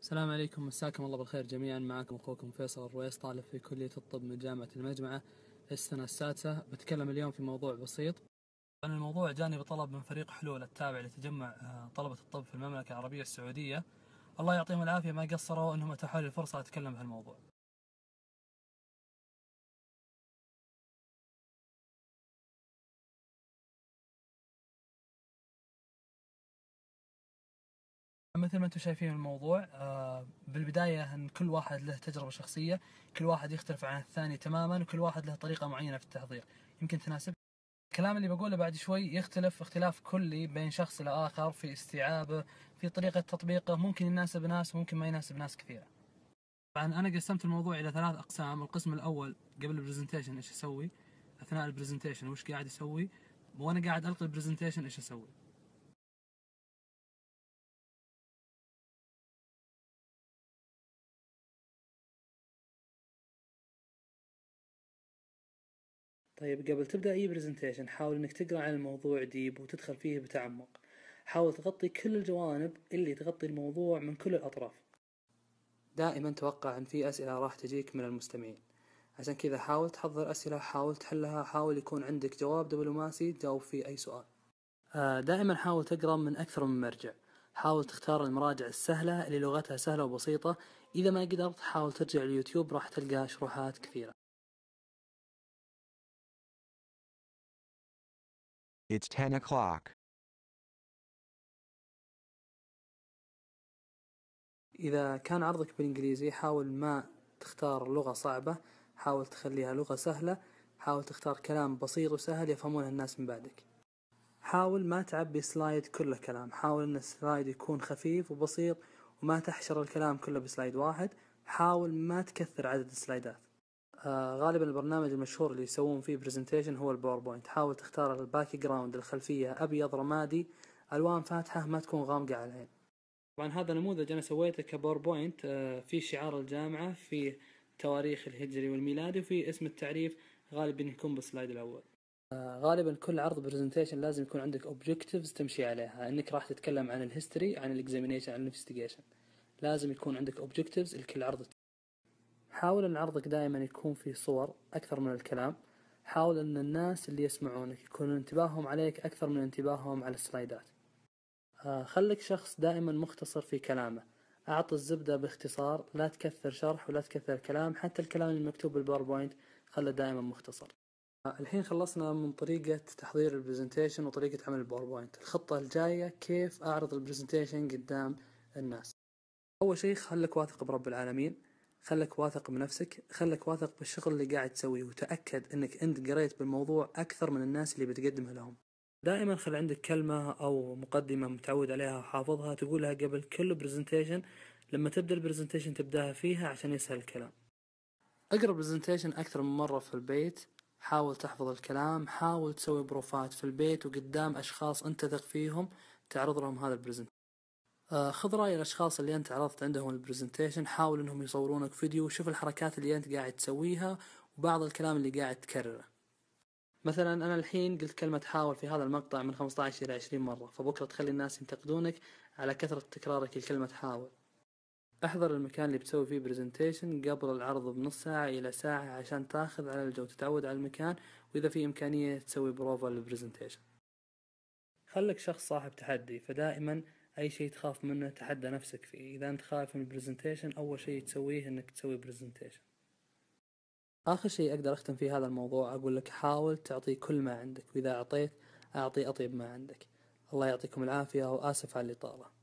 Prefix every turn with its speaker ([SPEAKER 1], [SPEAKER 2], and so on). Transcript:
[SPEAKER 1] السلام عليكم مساكم الله بالخير جميعا معكم اخوكم فيصل الرويس طالب في كلية الطب من جامعة المجمعة السنة السادسة بتكلم اليوم في موضوع بسيط عن الموضوع جاني بطلب من فريق حلول التابع لتجمع آه، طلبة الطب في المملكة العربية السعودية الله يعطيهم العافية ما قصروا أنهم أتاحوا لي الفرصة
[SPEAKER 2] أتكلم في الموضوع مثل ما انتم شايفين الموضوع آه، بالبدايه ان كل
[SPEAKER 1] واحد له تجربه شخصيه، كل واحد يختلف عن الثاني تماما وكل واحد له طريقه معينه في التحضير، يمكن تناسب الكلام اللي بقوله بعد شوي يختلف اختلاف كلي بين شخص الى اخر في استيعابه، في طريقه تطبيقه، ممكن يناسب ناس ممكن ما يناسب ناس كثيره. طبعا انا قسمت الموضوع الى ثلاث اقسام، القسم الاول قبل البرزنتيشن ايش اسوي؟ اثناء
[SPEAKER 2] البرزنتيشن وش قاعد اسوي؟ وانا قاعد القي البرزنتيشن ايش اسوي؟ طيب قبل تبدأ أي برزنتيشن حاول إنك تقرأ عن الموضوع ديب وتدخل فيه بتعمق حاول
[SPEAKER 1] تغطي كل الجوانب اللي تغطي الموضوع من كل الأطراف دائما توقع أن في أسئلة راح تجيك من المستمعين عشان كذا حاول تحضر أسئلة حاول تحلها حاول يكون عندك جواب دبلوماسي تجاوب فيه أي سؤال آه، دائما حاول تقرأ من أكثر من مرجع حاول تختار المراجع السهلة اللي لغتها سهلة وبسيطة إذا ما قدرت
[SPEAKER 2] حاول ترجع اليوتيوب راح تلقى شروحات كثيرة It's 10 o'clock. إذا كان عرضك بالإنجليزي حاول
[SPEAKER 1] ما تختار لغة صعبة حاول تخليها لغة سهلة حاول تختار كلام بسيط وسهل يفهمونه الناس من بعدك حاول ما تعبي سلايد كله كلام حاول أن السلايد يكون خفيف وبسيط وما تحشر الكلام كله بسلايد واحد حاول ما تكثر عدد السلايدات آه، غالبا البرنامج المشهور اللي يسوون فيه برزنتيشن هو الباوربوينت حاول تختار الباك جراوند الخلفيه ابيض رمادي الوان فاتحه ما تكون غامقه على العين طبعا هذا نموذج انا سويته كباوربوينت آه، في شعار الجامعه في تواريخ الهجري والميلادي وفي اسم التعريف غالبا يكون بالسلايد الاول آه، غالبا كل عرض برزنتيشن لازم يكون عندك اوبجكتيفز تمشي عليها انك راح تتكلم عن الهيستوري عن الاكزامينيشن عن الانفستيجيشن لازم يكون عندك اوبجكتيفز لكل عرض حاول أن عرضك دائما يكون فيه صور أكثر من الكلام حاول أن الناس اللي يسمعونك يكون انتباههم عليك أكثر من انتباههم على السلايدات آه، خلك شخص دائما مختصر في كلامه أعط الزبدة باختصار لا تكثر شرح ولا تكثر كلام حتى الكلام المكتوب بالباوربوينت خله دائما مختصر آه، الحين خلصنا من طريقة تحضير البرزنتيشن وطريقة عمل الباوربوينت الخطة الجاية كيف أعرض البرزنتيشن قدام الناس أول شيء خلك واثق برب العالمين خلك واثق بنفسك خلك واثق بالشغل اللي قاعد تسويه وتأكد أنك أنت قريت بالموضوع أكثر من الناس اللي بتقدمها لهم دائما خل عندك كلمة أو مقدمة متعود عليها وحافظها تقولها قبل كل برزنتيشن لما تبدأ البرزنتيشن تبدأها فيها عشان يسهل الكلام اقرأ برزنتيشن أكثر من مرة في البيت حاول تحفظ الكلام حاول تسوي بروفات في البيت وقدام أشخاص أنت تثق فيهم تعرض لهم هذا البرزنتيشن آه، خذ رأي الأشخاص اللي أنت عرضت عندهم البرزنتيشن حاول أنهم يصورونك فيديو وشوف الحركات اللي أنت قاعد تسويها وبعض الكلام اللي قاعد تكرره مثلا أنا الحين قلت كلمة حاول في هذا المقطع من 15 إلى 20 مرة فبكرة تخلي الناس ينتقدونك على كثرة تكرارك لكلمة حاول احضر المكان اللي بتسوي فيه برزنتيشن قبل العرض بنص ساعة إلى ساعة عشان تاخذ على الجو تتعود على المكان وإذا في إمكانية تسوي بروفا للبرزنتيشن خلك شخص صاحب تحدي فدائما اي شيء تخاف منه تحدى نفسك فيه اذا انت خايف من البرزنتيشن اول شيء تسويه انك تسوي برزنتيشن اخر شيء اقدر اختم فيه هذا الموضوع اقول لك حاول تعطي كل ما عندك واذا اعطيت اعطي اطيب ما عندك الله يعطيكم العافيه واسف
[SPEAKER 2] على الاطاله